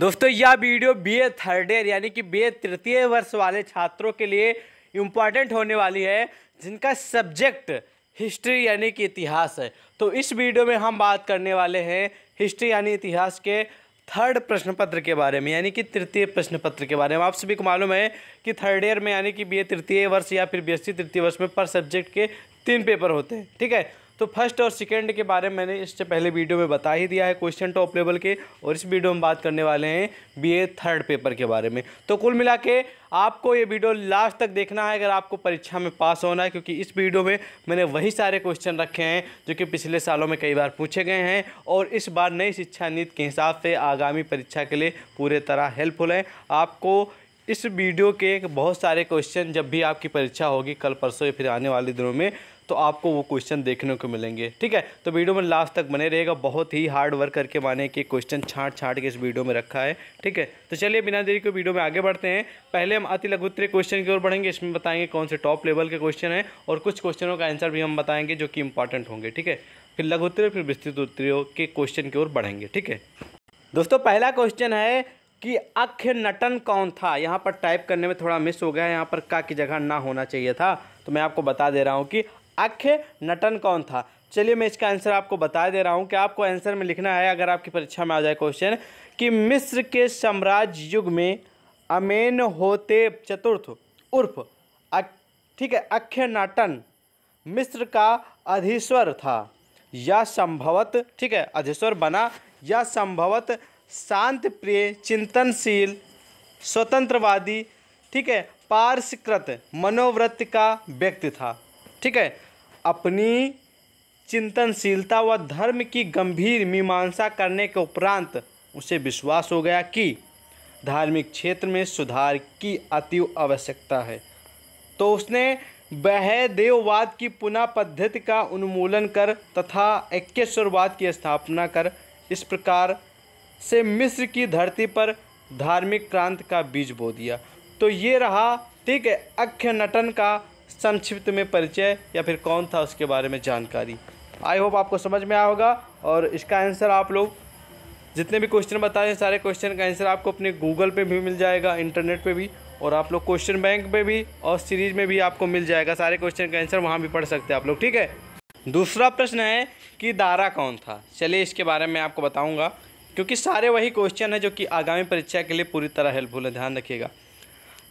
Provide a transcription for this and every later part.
दोस्तों यह video BA third year यानी कि बीए तृतीय वर्ष वाले छात्रों के लिए इम्पॉर्टेंट होने वाली है जिनका सब्जेक्ट हिस्ट्री यानी कि इतिहास है तो इस वीडियो में हम बात करने वाले हैं हिस्ट्री यानी इतिहास के थर्ड प्रश्न पत्र के बारे में यानी कि तृतीय प्रश्न पत्र के बारे में आप सभी को मालूम है कि थर्ड ईयर में यानी कि ए तृतीय वर्ष या फिर सी तृतीय वर्ष में पर सब्जेक्ट के तीन पेपर होते हैं ठीक है तो फर्स्ट और सेकेंड के बारे में मैंने इससे पहले वीडियो में बता ही दिया है क्वेश्चन टॉप लेवल के और इस वीडियो में बात करने वाले हैं बीए थर्ड पेपर के बारे में तो कुल मिला के आपको ये वीडियो लास्ट तक देखना है अगर आपको परीक्षा में पास होना है क्योंकि इस वीडियो में मैंने वही सारे क्वेश्चन रखे हैं जो कि पिछले सालों में कई बार पूछे गए हैं और इस बार नई शिक्षा नीति के हिसाब से आगामी परीक्षा के लिए पूरे तरह हेल्पफुल हैं आपको इस वीडियो के बहुत सारे क्वेश्चन जब भी आपकी परीक्षा होगी कल परसों या फिर आने वाले दिनों में तो आपको वो क्वेश्चन देखने को मिलेंगे ठीक है तो वीडियो में लास्ट तक बने रहेगा बहुत ही हार्ड वर्क करके माने कि क्वेश्चन छाँट छाँट के इस वीडियो में रखा है ठीक है तो चलिए बिना देरी के वीडियो में आगे बढ़ते हैं पहले हम अति लघुत्तरीय क्वेश्चन की ओर बढ़ेंगे इसमें बताएंगे कौन से टॉप लेवल के क्वेश्चन हैं और कुछ क्वेश्चनों का आंसर भी हम बताएंगे जो कि इंपॉर्टेंट होंगे ठीक है फिर लघुत्तरीय फिर विस्तृत उत्तरी के क्वेश्चन की ओर बढ़ेंगे ठीक है दोस्तों पहला क्वेश्चन है कि अख्य नटन कौन था यहाँ पर टाइप करने में थोड़ा मिस हो गया है यहाँ पर का की जगह ना होना चाहिए था तो मैं आपको बता दे रहा हूँ कि अख्य नटन कौन था चलिए मैं इसका आंसर आपको बता दे रहा हूँ कि आपको आंसर में लिखना है अगर आपकी परीक्षा में आ जाए क्वेश्चन कि मिस्र के साम्राज्य युग में अमेन होते चतुर्थ उर्फ ठीक है अख्य नाटन मिस्र का अधीश्वर था या संभवत ठीक है अधीश्वर बना या संभवत शांत प्रिय चिंतनशील स्वतंत्रवादी ठीक है पार्श्वकृत मनोवृत्त का व्यक्ति था ठीक है अपनी चिंतनशीलता व धर्म की गंभीर मीमांसा करने के उपरांत उसे विश्वास हो गया कि धार्मिक क्षेत्र में सुधार की अतीव आवश्यकता है तो उसने वह देववाद की पुनः पद्धति का उन्मूलन कर तथा एक्केश्वरवाद की स्थापना कर इस प्रकार से मिस्र की धरती पर धार्मिक क्रांति का बीज बो दिया तो ये रहा ठीक है अख्य नटन का संक्षिप्त में परिचय या फिर कौन था उसके बारे में जानकारी आई होप आपको समझ में आया होगा और इसका आंसर आप लोग जितने भी क्वेश्चन बताए हैं सारे क्वेश्चन का आंसर आपको अपने गूगल पे भी मिल जाएगा इंटरनेट पे भी और आप लोग क्वेश्चन बैंक पे भी और सीरीज में भी आपको मिल जाएगा सारे क्वेश्चन का आंसर वहाँ भी पढ़ सकते हैं आप लोग ठीक है दूसरा प्रश्न है कि दारा कौन था चलिए इसके बारे में आपको बताऊँगा क्योंकि सारे वही क्वेश्चन है जो कि आगामी परीक्षा के लिए पूरी तरह हेल्पफुल है ध्यान रखिएगा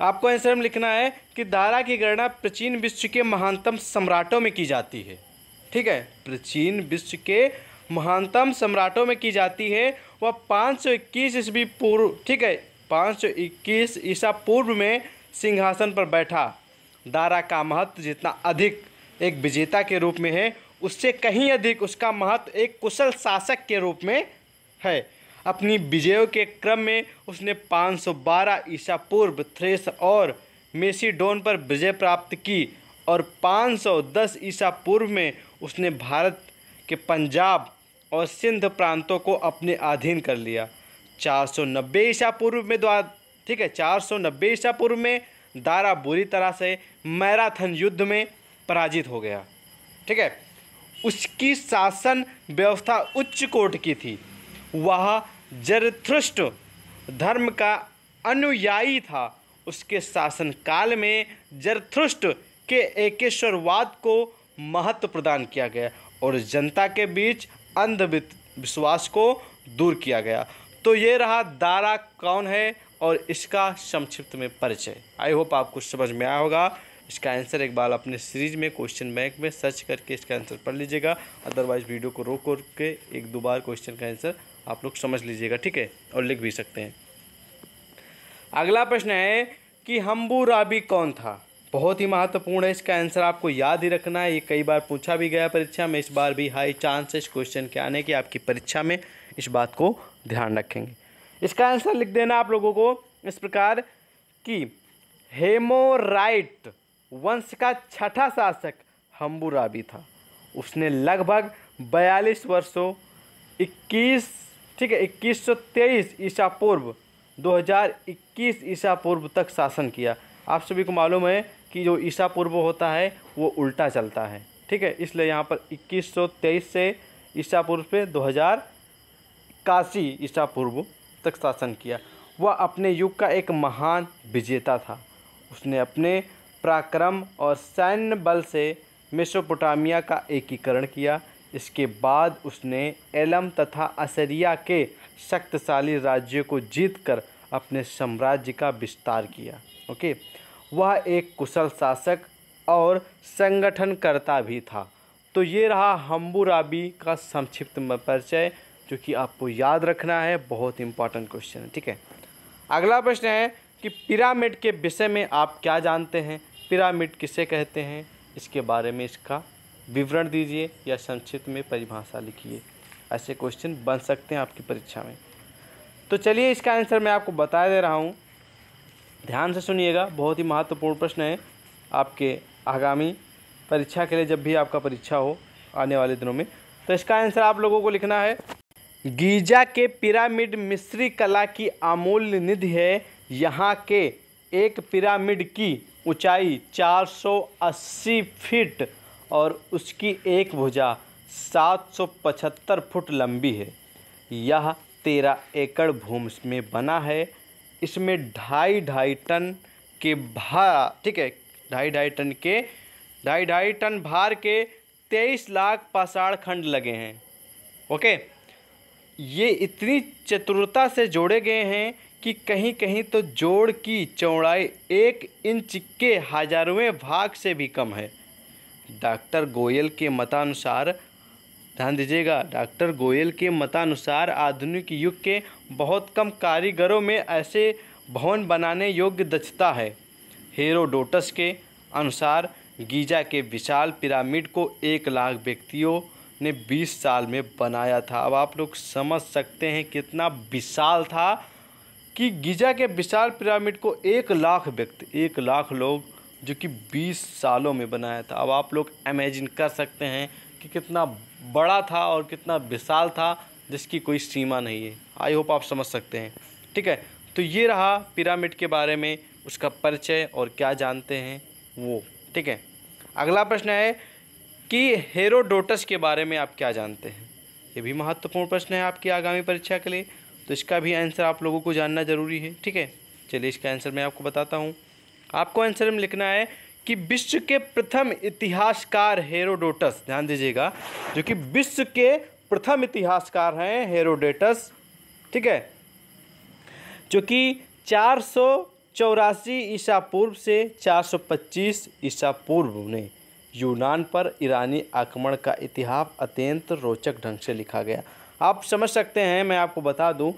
आपको आंसर में लिखना है कि दारा की गणना प्राचीन विश्व के महानतम सम्राटों में की जाती है ठीक है प्राचीन विश्व के महानतम सम्राटों में की जाती है वह पाँच सौ इक्कीस ईस्वी पूर्व ठीक है पाँच सौ इक्कीस ईसा पूर्व में सिंहासन पर बैठा दारा का महत्व जितना अधिक एक विजेता के रूप में है उससे कहीं अधिक उसका महत्व एक कुशल शासक के रूप में है अपनी विजयों के क्रम में उसने 512 ईसा पूर्व थ्रेस और मेसीडोन पर विजय प्राप्त की और 510 ईसा पूर्व में उसने भारत के पंजाब और सिंध प्रांतों को अपने अधीन कर लिया 490 ईसा पूर्व में द्वार ठीक है 490 ईसा पूर्व में दारा बुरी तरह से मैराथन युद्ध में पराजित हो गया ठीक है उसकी शासन व्यवस्था उच्च कोट की थी वह जरथुष्ट धर्म का अनुयायी था उसके शासनकाल में जरथुष्ट के एकेश्वरवाद को महत्व प्रदान किया गया और जनता के बीच अंधविश्वास को दूर किया गया तो ये रहा दारा कौन है और इसका संक्षिप्त में परिचय आई होप आपको समझ में आया होगा इसका आंसर एक बार अपने सीरीज में क्वेश्चन बैंक में सर्च करके इसका आंसर पढ़ लीजिएगा अदरवाइज वीडियो को रोक करके एक दो बार क्वेश्चन का आंसर आप लोग समझ लीजिएगा ठीक है और लिख भी सकते हैं अगला प्रश्न है कि हम्बू राबी कौन था बहुत ही महत्वपूर्ण है इसका आंसर आपको याद ही रखना है ये कई बार पूछा भी गया परीक्षा में इस बार भी हाई चांस इस क्वेश्चन के आने की आपकी परीक्षा में इस बात को ध्यान रखेंगे इसका आंसर लिख देना आप लोगों को इस प्रकार कि हेमोराइट वंश का छठा शासक राबी था उसने लगभग बयालीस वर्षों इक्कीस ठीक है इक्कीस सौ तेईस ईसा पूर्व दो हज़ार इक्कीस ईसा पूर्व तक शासन किया आप सभी को मालूम है कि जो ईसा पूर्व होता है वो उल्टा चलता है ठीक है इसलिए यहाँ पर 2123 से ईसा पूर्व पे दो हज़ार इक्यासी ईसा पूर्व तक शासन किया वह अपने युग का एक महान विजेता था उसने अपने पराक्रम और सैन्य बल से मेसोपोटामिया का एकीकरण किया इसके बाद उसने एलम तथा असरिया के शक्तिशाली राज्य को जीतकर अपने साम्राज्य का विस्तार किया ओके वह एक कुशल शासक और संगठनकर्ता भी था तो ये रहा हम्बुराबी का संक्षिप्त परिचय जो कि आपको याद रखना है बहुत इंपॉर्टेंट क्वेश्चन है ठीक है अगला प्रश्न है कि पिरामिड के विषय में आप क्या जानते हैं पिरामिड किसे कहते हैं इसके बारे में इसका विवरण दीजिए या संक्षिप्त में परिभाषा लिखिए ऐसे क्वेश्चन बन सकते हैं आपकी परीक्षा में तो चलिए इसका आंसर मैं आपको बता दे रहा हूँ ध्यान से सुनिएगा बहुत ही महत्वपूर्ण प्रश्न है आपके आगामी परीक्षा के लिए जब भी आपका परीक्षा हो आने वाले दिनों में तो इसका आंसर आप लोगों को लिखना है गीजा के पिरामिड मिस्री कला की अमूल्य निधि है यहाँ के एक पिरामिड की ऊंचाई 480 फीट और उसकी एक भुजा 775 फुट लंबी है यह तेरह एकड़ भूमि में बना है इसमें ढाई ढाई टन के भार ठीक है ढाई ढाई टन के ढाई ढाई टन भार के तेईस लाख पाषाण खंड लगे हैं ओके ये इतनी चतुरता से जोड़े गए हैं कि कहीं कहीं तो जोड़ की चौड़ाई एक इंच के हजारवें भाग से भी कम है डॉक्टर गोयल के मतानुसार ध्यान दीजिएगा डॉक्टर गोयल के मतानुसार आधुनिक युग के बहुत कम कारीगरों में ऐसे भवन बनाने योग्य दक्षता है हेरोडोटस के अनुसार गीजा के विशाल पिरामिड को एक लाख व्यक्तियों ने 20 साल में बनाया था अब आप लोग समझ सकते हैं कितना विशाल था कि गीजा के विशाल पिरामिड को एक लाख व्यक्ति एक लाख लोग जो कि 20 सालों में बनाया था अब आप लोग इमेजिन कर सकते हैं कि कितना बड़ा था और कितना विशाल था जिसकी कोई सीमा नहीं है आई होप आप समझ सकते हैं ठीक है तो ये रहा पिरामिड के बारे में उसका परिचय और क्या जानते हैं वो ठीक है अगला प्रश्न है कि हेरोडोटस के बारे में आप क्या जानते हैं ये भी महत्वपूर्ण प्रश्न है आपकी आगामी परीक्षा के लिए तो इसका भी आंसर आप लोगों को जानना ज़रूरी है ठीक है चलिए इसका आंसर मैं आपको बताता हूँ आपको आंसर में लिखना है कि विश्व के प्रथम इतिहासकार हेरोडोटस ध्यान दीजिएगा जो कि विश्व के प्रथम इतिहासकार हैं हेरोडेटस ठीक है जो कि चार चौरासी ईसा पूर्व से 425 ईसा पूर्व ने यूनान पर ईरानी आक्रमण का इतिहास अत्यंत रोचक ढंग से लिखा गया आप समझ सकते हैं मैं आपको बता दूं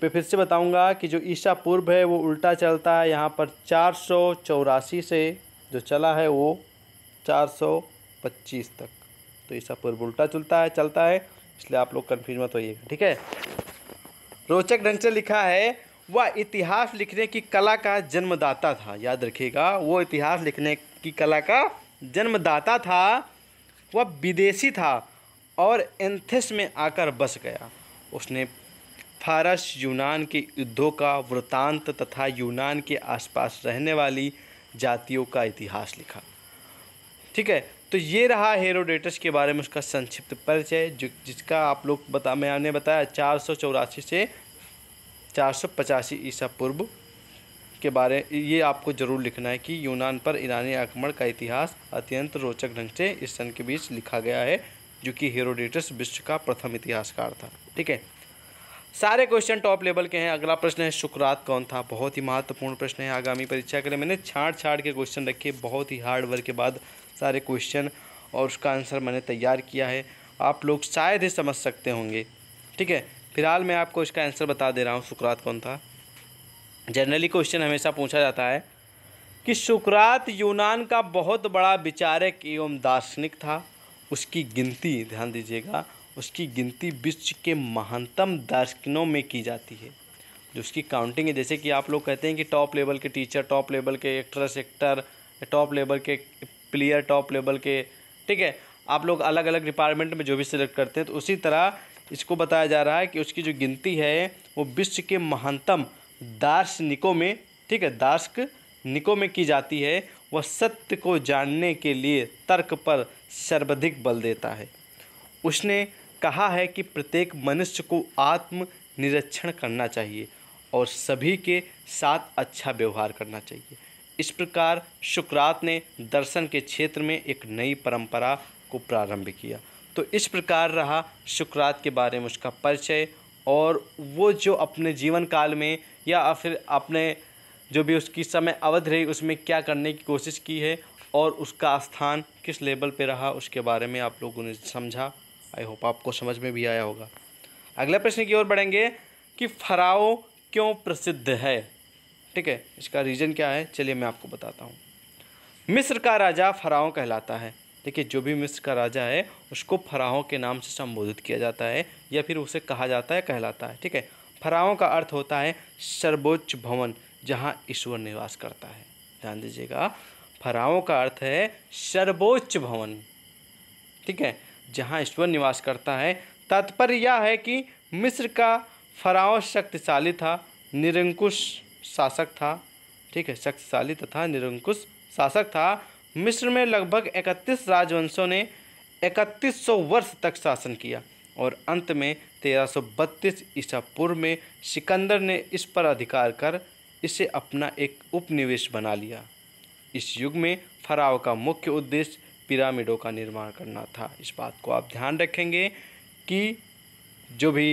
पे फिर से बताऊंगा कि जो ईसा पूर्व है वो उल्टा चलता है यहाँ पर चार सौ चौरासी से जो चला है वो चार सौ पच्चीस तक तो ईसा पूर्व उल्टा चलता है चलता है इसलिए आप लोग कन्फ्यूज मत होइएगा ठीक है रोचक ढंग से लिखा है वह इतिहास लिखने की कला का जन्मदाता था याद रखिएगा वो इतिहास लिखने की कला का जन्मदाता था वह विदेशी था और एंथेस में आकर बस गया उसने फारस यूनान के युद्धों का वृतांत तथा यूनान के आसपास रहने वाली जातियों का इतिहास लिखा ठीक है तो ये रहा हेरोडेटस के बारे में उसका संक्षिप्त परिचय जो जिसका आप लोग बता मैंने बताया चार सौ चौरासी से चार सौ पचासी ईसा पूर्व के बारे ये आपको ज़रूर लिखना है कि यूनान पर ईरानी आक्रमण का इतिहास अत्यंत रोचक ढंग से इस सन के बीच लिखा गया है जो कि हेरोडेटस विश्व का प्रथम इतिहासकार था ठीक है सारे क्वेश्चन टॉप लेवल के हैं अगला प्रश्न है शुक्रात कौन था बहुत ही महत्वपूर्ण प्रश्न है आगामी परीक्षा के लिए मैंने छाड़ छाड़ के क्वेश्चन रखे बहुत ही हार्ड वर्क के बाद सारे क्वेश्चन और उसका आंसर मैंने तैयार किया है आप लोग शायद ही समझ सकते होंगे ठीक है फिलहाल मैं आपको इसका आंसर बता दे रहा हूँ शुक्रात कौन था जनरली क्वेश्चन हमेशा पूछा जाता है कि शुक्रात यूनान का बहुत बड़ा विचारक एवं दार्शनिक था उसकी गिनती ध्यान दीजिएगा उसकी गिनती विश्व के महानतम दार्शनिकों में की जाती है जो उसकी काउंटिंग है जैसे कि आप लोग कहते हैं कि टॉप लेवल के टीचर टॉप लेवल के एक्ट्रेस एक्टर टॉप लेवल के प्लेयर टॉप लेवल के ठीक है आप लोग अलग अलग डिपार्टमेंट में जो भी सिलेक्ट करते हैं तो उसी तरह इसको बताया जा रहा है कि उसकी जो गिनती है वो विश्व के महानतम दार्शनिकों में ठीक है दार्शक निको में की जाती है वह सत्य को जानने के लिए तर्क पर सर्वाधिक बल देता है उसने कहा है कि प्रत्येक मनुष्य को आत्म निरीक्षण करना चाहिए और सभी के साथ अच्छा व्यवहार करना चाहिए इस प्रकार सुकरात ने दर्शन के क्षेत्र में एक नई परंपरा को प्रारंभ किया तो इस प्रकार रहा सुकरात के बारे में उसका परिचय और वो जो अपने जीवन काल में या फिर अपने जो भी उसकी समय अवधि रही उसमें क्या करने की कोशिश की है और उसका स्थान किस लेवल पे रहा उसके बारे में आप लोगों ने समझा आई होप आपको समझ में भी आया होगा अगला प्रश्न की ओर बढ़ेंगे कि फराओ क्यों प्रसिद्ध है ठीक है इसका रीज़न क्या है चलिए मैं आपको बताता हूँ मिस्र का राजा फराओ कहलाता है देखिए जो भी मिस्र का राजा है उसको फराओ के नाम से संबोधित किया जाता है या फिर उसे कहा जाता है कहलाता है ठीक है फराओ का अर्थ होता है सर्वोच्च भवन जहाँ ईश्वर निवास करता है ध्यान दीजिएगा फराओ का अर्थ है सर्वोच्च भवन ठीक है जहाँ ईश्वर निवास करता है तात्पर्य यह है कि मिस्र का फराव शक्तिशाली था निरंकुश शासक था ठीक है शक्तिशाली तथा निरंकुश शासक था मिस्र में लगभग इकतीस राजवंशों ने इकतीस सौ वर्ष तक शासन किया और अंत में तेरह सौ बत्तीस ईसा पूर्व में सिकंदर ने इस पर अधिकार कर इसे अपना एक उपनिवेश बना लिया इस युग में फराव का मुख्य उद्देश्य पिरामिडों का निर्माण करना था इस बात को आप ध्यान रखेंगे कि जो भी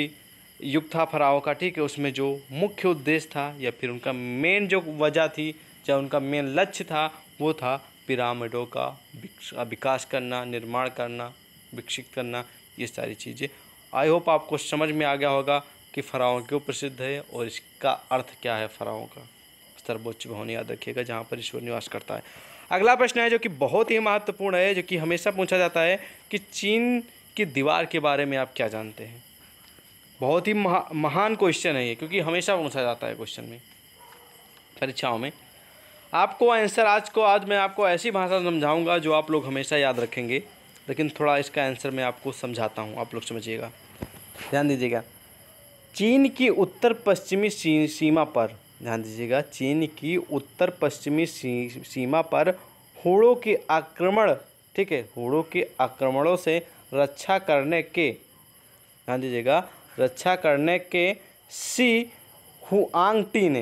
युग था फराव का ठीक है उसमें जो मुख्य उद्देश्य था या फिर उनका मेन जो वजह थी या उनका मेन लक्ष्य था वो था पिरामिडों का विकास करना निर्माण करना विकसित करना ये सारी चीज़ें आई होप आपको समझ में आ गया होगा कि फ़राओं क्यों प्रसिद्ध है और इसका अर्थ क्या है फ़राओं का सर्वोच्च भवन याद रखिएगा जहाँ पर ईश्वर निवास करता है अगला प्रश्न है जो कि बहुत ही महत्वपूर्ण है जो कि हमेशा पूछा जाता है कि चीन की दीवार के बारे में आप क्या जानते हैं बहुत ही महा, महान क्वेश्चन है ये क्योंकि हमेशा पूछा जाता है क्वेश्चन में परीक्षाओं में आपको आंसर आज को आज मैं आपको ऐसी भाषा समझाऊंगा जो आप लोग हमेशा याद रखेंगे लेकिन थोड़ा इसका आंसर मैं आपको समझाता हूँ आप लोग समझिएगा ध्यान दीजिएगा चीन की उत्तर पश्चिमी सीमा पर ध्यान दीजिएगा चीन की उत्तर पश्चिमी सी, सीमा पर हुड़ों के आक्रमण ठीक है हुड़ों के आक्रमणों से रक्षा करने के ध्यान दीजिएगा रक्षा करने के सी हुआंगटी ने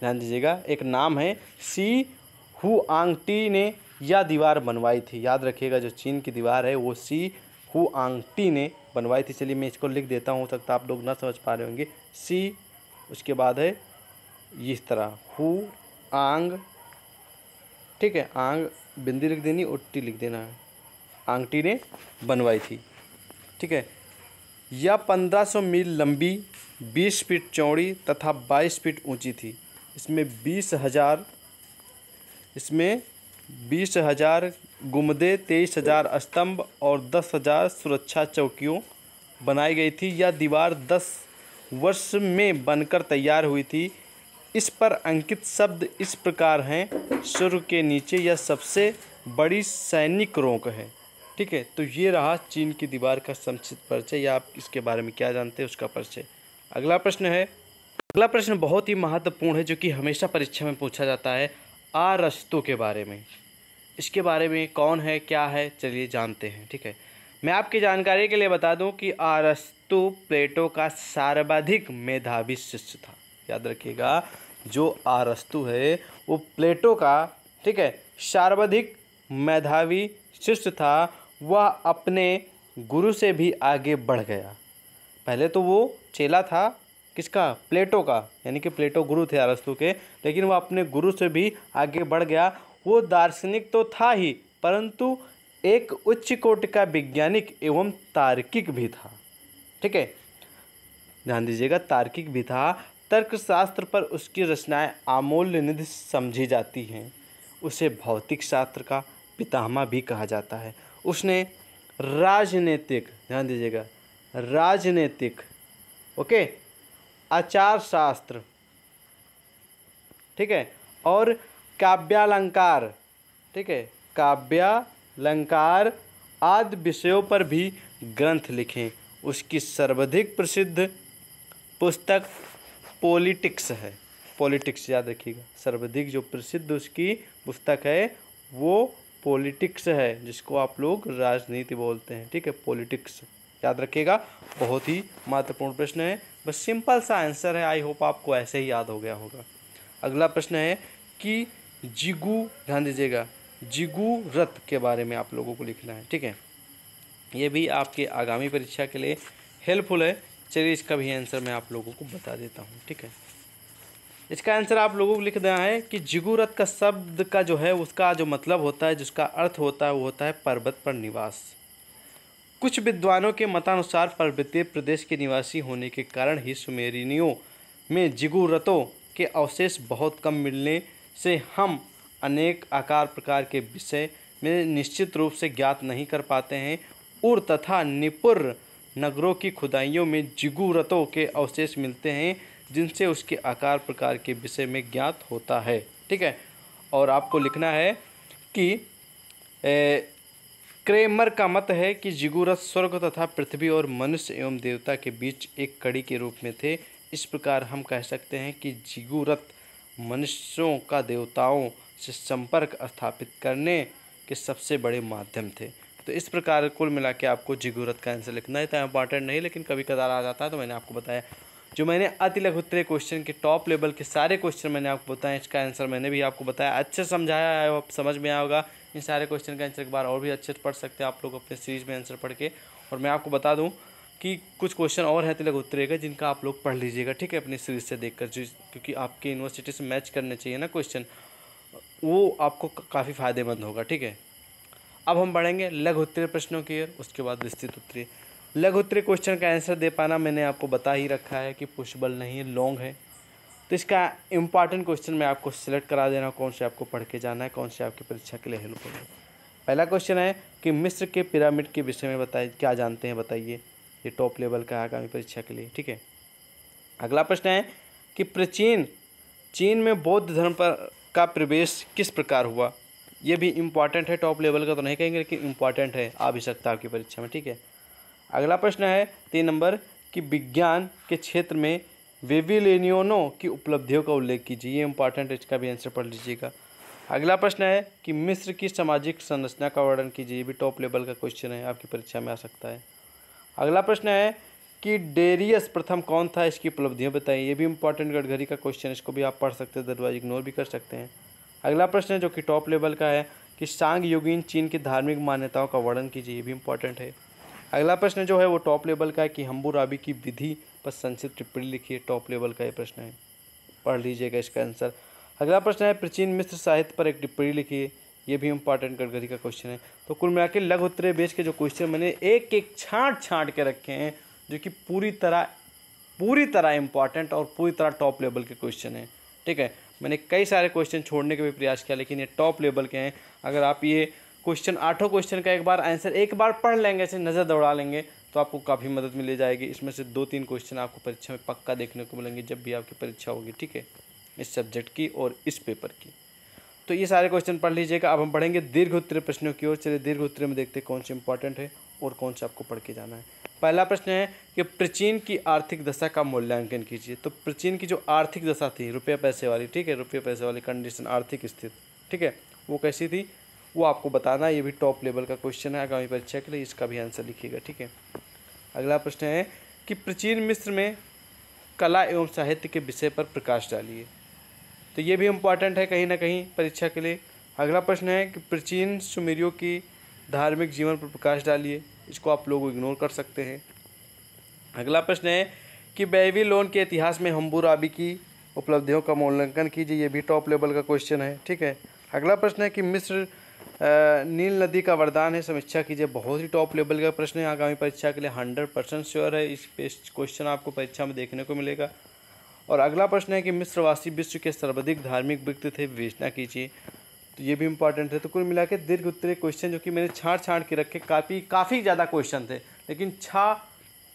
ध्यान दीजिएगा एक नाम है सी हुआंगटी ने यह दीवार बनवाई थी याद रखिएगा जो चीन की दीवार है वो सी हुआंगटी ने बनवाई थी चलिए मैं इसको लिख देता हूँ हो सकता आप लोग ना समझ पा रहे होंगे सी उसके बाद है इस तरह हु आंग ठीक है आंग बिंदी लिख देनी और टी लिख देना है आंगटी ने बनवाई थी ठीक है यह पंद्रह सौ मील लंबी बीस फीट चौड़ी तथा बाईस फीट ऊंची थी इसमें बीस हज़ार इसमें बीस हज़ार गुमदे तेईस हज़ार स्तंभ और दस हज़ार सुरक्षा चौकियों बनाई गई थी यह दीवार दस वर्ष में बनकर तैयार हुई थी इस पर अंकित शब्द इस प्रकार हैं सुर के नीचे यह सबसे बड़ी सैनिक रोक है ठीक है तो ये रहा चीन की दीवार का संक्षिप्त परिचय या आप इसके बारे में क्या जानते हैं उसका परिचय अगला प्रश्न है अगला प्रश्न बहुत ही महत्वपूर्ण है जो कि हमेशा परीक्षा में पूछा जाता है आरस्तु के बारे में इसके बारे में कौन है क्या है चलिए जानते हैं ठीक है मैं आपकी जानकारी के लिए बता दूं कि आरस्तु प्लेटो का सर्वाधिक मेधावी शिष्य था याद रखिएगा जो आरस्तु है वो प्लेटो का ठीक है सर्वाधिक मेधावी शिष्य था वह अपने गुरु से भी आगे बढ़ गया पहले तो वो चेला था किसका प्लेटो का यानी कि प्लेटो गुरु थे अरस्तु के लेकिन वह अपने गुरु से भी आगे बढ़ गया वो दार्शनिक तो था ही परंतु एक उच्च कोट का वैज्ञानिक एवं तार्किक भी था ठीक है ध्यान दीजिएगा तार्किक भी था तर्कशास्त्र पर उसकी रचनाएं अमूल्य निधि समझी जाती हैं उसे भौतिक शास्त्र का पितामह भी कहा जाता है उसने राजनीतिक ध्यान दीजिएगा राजनीतिक ओके आचार शास्त्र ठीक है और काव्यालंकार ठीक है काव्यालंकार आदि विषयों पर भी ग्रंथ लिखे उसकी सर्वाधिक प्रसिद्ध पुस्तक पॉलिटिक्स है पॉलिटिक्स याद रखिएगा सर्वाधिक जो प्रसिद्ध उसकी पुस्तक है वो पॉलिटिक्स है जिसको आप लोग राजनीति बोलते हैं ठीक है पॉलिटिक्स याद रखिएगा बहुत ही महत्वपूर्ण प्रश्न है बस सिंपल सा आंसर है आई होप आपको ऐसे ही याद हो गया होगा अगला प्रश्न है कि जिगु ध्यान दीजिएगा जिगु रथ के बारे में आप लोगों को लिखना है ठीक है ये भी आपके आगामी परीक्षा के लिए हेल्पफुल है चलिए इसका भी आंसर मैं आप लोगों को बता देता हूँ ठीक है इसका आंसर आप लोगों को लिख देना है कि जिगुरत का शब्द का जो है उसका जो मतलब होता है जिसका अर्थ होता है वो होता है पर्वत पर निवास कुछ विद्वानों के मतानुसार पर्वतीय प्रदेश के निवासी होने के कारण ही सुमेरिनियों में जिगुरतों के अवशेष बहुत कम मिलने से हम अनेक आकार प्रकार के विषय में निश्चित रूप से ज्ञात नहीं कर पाते हैं उर तथा निपुर नगरों की खुदाइयों में जिगुरतों के अवशेष मिलते हैं जिनसे उसके आकार प्रकार के विषय में ज्ञात होता है ठीक है और आपको लिखना है कि ए, क्रेमर का मत है कि जिगुरत स्वर्ग तथा पृथ्वी और मनुष्य एवं देवता के बीच एक कड़ी के रूप में थे इस प्रकार हम कह सकते हैं कि जिगुरत मनुष्यों का देवताओं से संपर्क स्थापित करने के सबसे बड़े माध्यम थे तो इस प्रकार कुल मिला के आपको जिगुरत का आंसर लिखना है इतना इंपॉर्टेंट नहीं लेकिन कभी कदार आ जाता है तो मैंने आपको बताया जो मैंने अति लघुत्तरीय क्वेश्चन के टॉप लेवल के सारे क्वेश्चन मैंने आपको बताए इसका आंसर मैंने भी आपको बताया अच्छे समझाया है अब समझ में आएगा इन सारे क्वेश्चन का आंसर एक बार और भी अच्छे से पढ़ सकते हैं आप लोग अपने सीरीज में आंसर पढ़ के और मैं आपको बता दूँ कि कुछ क्वेश्चन और हैं तिलक का जिनका आप लोग पढ़ लीजिएगा ठीक है अपनी सीरीज से देख जो क्योंकि आपके यूनिवर्सिटी से मैच करने चाहिए ना क्वेश्चन वो आपको काफ़ी फ़ायदेमंद होगा ठीक है अब हम बढ़ेंगे लघु उत्तरीय प्रश्नों की ओर उसके बाद विस्तृत उत्तरीय लघु उत्तरीय क्वेश्चन का आंसर दे पाना मैंने आपको बता ही रखा है कि पुष्टबल नहीं है लॉन्ग है तो इसका इंपॉर्टेंट क्वेश्चन मैं आपको सिलेक्ट करा दे रहा हूँ कौन से आपको पढ़ के जाना है कौन से आपकी परीक्षा के लिए हेल्प होंगे पहला क्वेश्चन है कि मिस्र के पिरामिड के विषय में बताए क्या जानते हैं बताइए ये टॉप लेवल का आगामी परीक्षा के लिए ठीक है अगला प्रश्न है कि प्राचीन चीन में बौद्ध धर्म पर का प्रवेश किस प्रकार हुआ ये भी इम्पॉर्टेंट है टॉप लेवल का तो नहीं कहेंगे लेकिन इम्पॉर्टेंट है आ भी सकता है आपकी परीक्षा में ठीक है अगला प्रश्न है तीन नंबर कि विज्ञान के क्षेत्र में वेविलेनियोनो की उपलब्धियों का उल्लेख कीजिए ये इंपॉर्टेंट है इसका भी आंसर पढ़ लीजिएगा अगला प्रश्न है कि मिस्र की सामाजिक संरचना का वर्णन कीजिए ये भी टॉप लेवल का क्वेश्चन है आपकी परीक्षा में आ सकता है अगला प्रश्न है कि डेरियस प्रथम कौन था इसकी उपलब्धियाँ बताइए ये भी इंपॉर्टेंट गडघरी का क्वेश्चन इसको भी आप पढ़ सकते हैं दरवाज इग्नोर भी कर सकते हैं अगला प्रश्न है जो कि टॉप लेवल का है कि सांग युगीन चीन की धार्मिक मान्यताओं का वर्णन कीजिए ये भी इम्पोर्टेंट है अगला प्रश्न जो है वो टॉप लेवल का है कि हम्बुराबी की विधि पर संक्षिप्त टिप्पणी लिखिए टॉप लेवल का ये प्रश्न है पढ़ लीजिएगा इसका आंसर अगला प्रश्न है प्राचीन मिश्र साहित्य पर एक टिप्पणी लिखिए ये भी इम्पोर्टेंट गडकरी का क्वेश्चन है तो कुल मिला के लघ उत्तरे बेच के जो क्वेश्चन मैंने एक एक छाँट छाँट के रखे हैं जो कि पूरी तरह पूरी तरह इम्पॉर्टेंट और पूरी तरह टॉप लेवल के क्वेश्चन हैं ठीक है मैंने कई सारे क्वेश्चन छोड़ने का भी प्रयास किया लेकिन ये टॉप लेवल के हैं अगर आप ये क्वेश्चन आठों क्वेश्चन का एक बार आंसर एक बार पढ़ लेंगे ऐसे नज़र दौड़ा लेंगे तो आपको काफ़ी मदद मिल जाएगी इसमें से दो तीन क्वेश्चन आपको परीक्षा में पक्का देखने को मिलेंगे जब भी आपकी परीक्षा होगी ठीक है इस सब्जेक्ट की और इस पेपर की तो ये सारे क्वेश्चन पढ़ लीजिएगा अब हम पढ़ेंगे दीर्घ उत्तरीय प्रश्नों की ओर चलिए दीर्घ उत्तरीय में देखते हैं कौन से इंपॉर्टेंट है और कौन सा आपको पढ़ के जाना है पहला प्रश्न है कि प्रचीन की आर्थिक दशा का मूल्यांकन कीजिए तो प्रचीन की जो आर्थिक दशा थी रुपये पैसे वाली ठीक है रुपये पैसे वाली कंडीशन आर्थिक स्थिति ठीक है वो कैसी थी वो आपको बताना ये भी टॉप लेवल का क्वेश्चन है आगामी परीक्षा के लिए इसका भी आंसर लिखिएगा ठीक है अगला प्रश्न है कि प्राचीन मिस्र में कला एवं साहित्य के विषय पर प्रकाश डालिए तो ये भी इम्पॉर्टेंट है कहीं ना कहीं परीक्षा के लिए अगला प्रश्न है कि प्राचीन सुमेरियों की धार्मिक जीवन पर प्रकाश डालिए इसको आप लोग इग्नोर कर सकते हैं अगला प्रश्न है कि बैवी लोन के इतिहास में हम्बूराबी की उपलब्धियों का मूल्यांकन कीजिए ये भी टॉप लेवल का क्वेश्चन है ठीक है अगला प्रश्न है कि मिस्र नील नदी का वरदान है समीक्षा कीजिए बहुत ही टॉप लेवल का प्रश्न है आगामी परीक्षा के लिए हंड्रेड परसेंट श्योर है इस क्वेश्चन आपको परीक्षा में देखने को मिलेगा और अगला प्रश्न है कि मिस्रवासी विश्व के सर्वाधिक धार्मिक व्यक्ति थे विवेचना कीजिए तो ये भी इंपॉर्टेंट है तो कुल मिला के दीर्घ उत्तरीय क्वेश्चन जो कि मैंने छाँट छाँट के रखे काफ़ी काफ़ी ज़्यादा क्वेश्चन थे लेकिन छः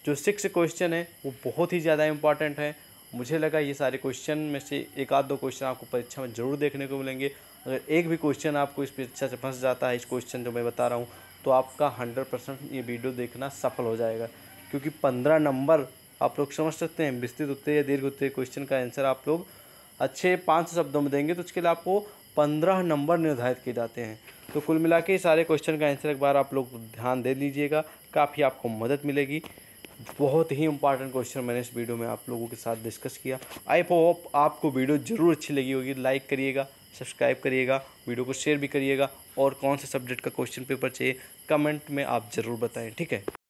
जो सिक्स क्वेश्चन है वो बहुत ही ज़्यादा इंपॉर्टेंट है मुझे लगा ये सारे क्वेश्चन में से एक आध दो क्वेश्चन आपको परीक्षा में ज़रूर देखने को मिलेंगे अगर एक भी क्वेश्चन आपको इस परीक्षा से फंस जाता है इस क्वेश्चन जो मैं बता रहा हूँ तो आपका हंड्रेड परसेंट ये वीडियो देखना सफल हो जाएगा क्योंकि पंद्रह नंबर आप लोग समझ सकते हैं विस्तृत उत्तर या दीर्घ उत्तर क्वेश्चन का आंसर आप लोग अच्छे पाँच शब्दों में देंगे तो उसके लिए आपको पंद्रह नंबर निर्धारित किए जाते हैं तो कुल मिला के सारे क्वेश्चन का आंसर एक बार आप लोग ध्यान दे लीजिएगा काफ़ी आपको मदद मिलेगी बहुत ही इंपॉर्टेंट क्वेश्चन मैंने इस वीडियो में आप लोगों के साथ डिस्कस किया आई होप आपको वीडियो ज़रूर अच्छी लगी होगी लाइक करिएगा सब्सक्राइब करिएगा वीडियो को शेयर भी करिएगा और कौन से सब्जेक्ट का क्वेश्चन पेपर चाहिए कमेंट में आप ज़रूर बताएँ ठीक है